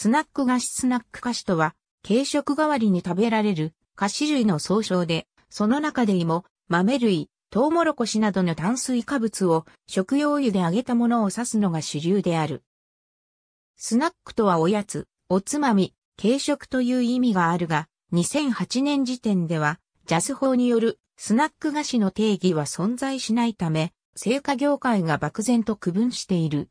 スナック菓子スナック菓子とは、軽食代わりに食べられる菓子類の総称で、その中で芋、豆類、トウモロコシなどの炭水化物を食用油で揚げたものを指すのが主流である。スナックとはおやつ、おつまみ、軽食という意味があるが、2008年時点では、ジャス法によるスナック菓子の定義は存在しないため、成果業界が漠然と区分している。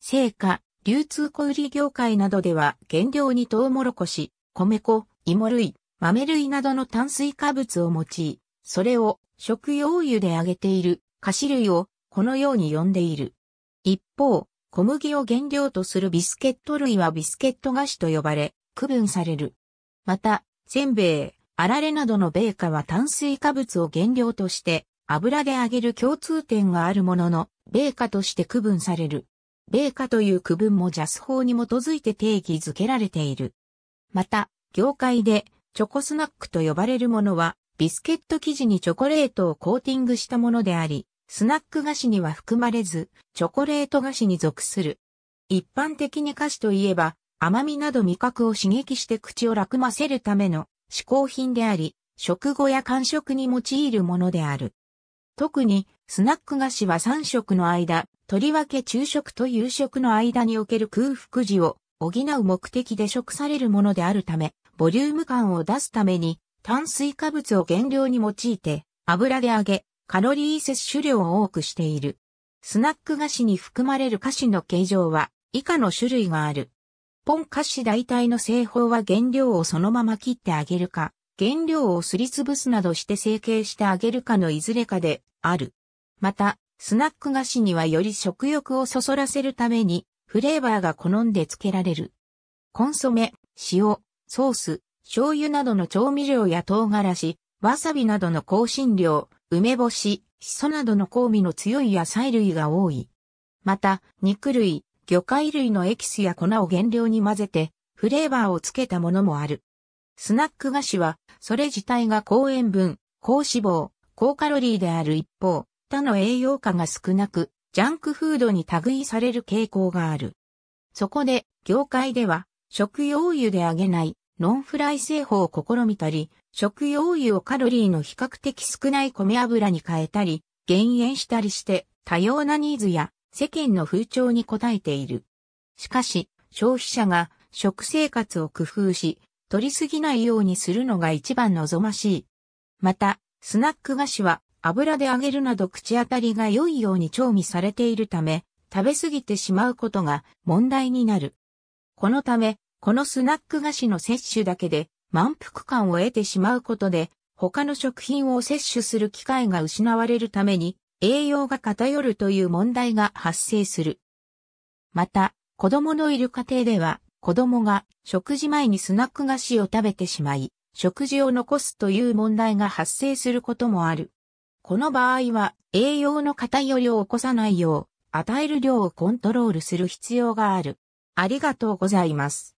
成果。流通小売業界などでは原料にトウモロコシ、米粉、芋類、豆類などの炭水化物を用い、それを食用油で揚げている菓子類をこのように呼んでいる。一方、小麦を原料とするビスケット類はビスケット菓子と呼ばれ、区分される。また、せんべい、あられなどの米菓は炭水化物を原料として油で揚げる共通点があるものの、米菓として区分される。米価という区分もジャス法に基づいて定義づけられている。また、業界でチョコスナックと呼ばれるものは、ビスケット生地にチョコレートをコーティングしたものであり、スナック菓子には含まれず、チョコレート菓子に属する。一般的に菓子といえば、甘みなど味覚を刺激して口を楽ませるための嗜好品であり、食後や間食に用いるものである。特に、スナック菓子は3食の間、とりわけ昼食と夕食の間における空腹時を補う目的で食されるものであるため、ボリューム感を出すために炭水化物を原料に用いて油で揚げ、カロリー摂取量を多くしている。スナック菓子に含まれる菓子の形状は以下の種類がある。ポン菓子大体の製法は原料をそのまま切って揚げるか、原料をすりつぶすなどして成形して揚げるかのいずれかである。また、スナック菓子にはより食欲をそそらせるために、フレーバーが好んで付けられる。コンソメ、塩、ソース、醤油などの調味料や唐辛子、わさびなどの香辛料、梅干し、シソなどの香味の強い野菜類が多い。また、肉類、魚介類のエキスや粉を原料に混ぜて、フレーバーをつけたものもある。スナック菓子は、それ自体が高塩分、高脂肪、高カロリーである一方、他の栄養価が少なく、ジャンクフードに類される傾向がある。そこで、業界では、食用油で揚げない、ノンフライ製法を試みたり、食用油をカロリーの比較的少ない米油に変えたり、減塩したりして、多様なニーズや世間の風潮に応えている。しかし、消費者が食生活を工夫し、取りすぎないようにするのが一番望ましい。また、スナック菓子は油で揚げるなど口当たりが良いように調味されているため、食べ過ぎてしまうことが問題になる。このため、このスナック菓子の摂取だけで満腹感を得てしまうことで、他の食品を摂取する機会が失われるために、栄養が偏るという問題が発生する。また、子供のいる家庭では、子供が食事前にスナック菓子を食べてしまい、食事を残すという問題が発生することもある。この場合は栄養の偏りを起こさないよう、与える量をコントロールする必要がある。ありがとうございます。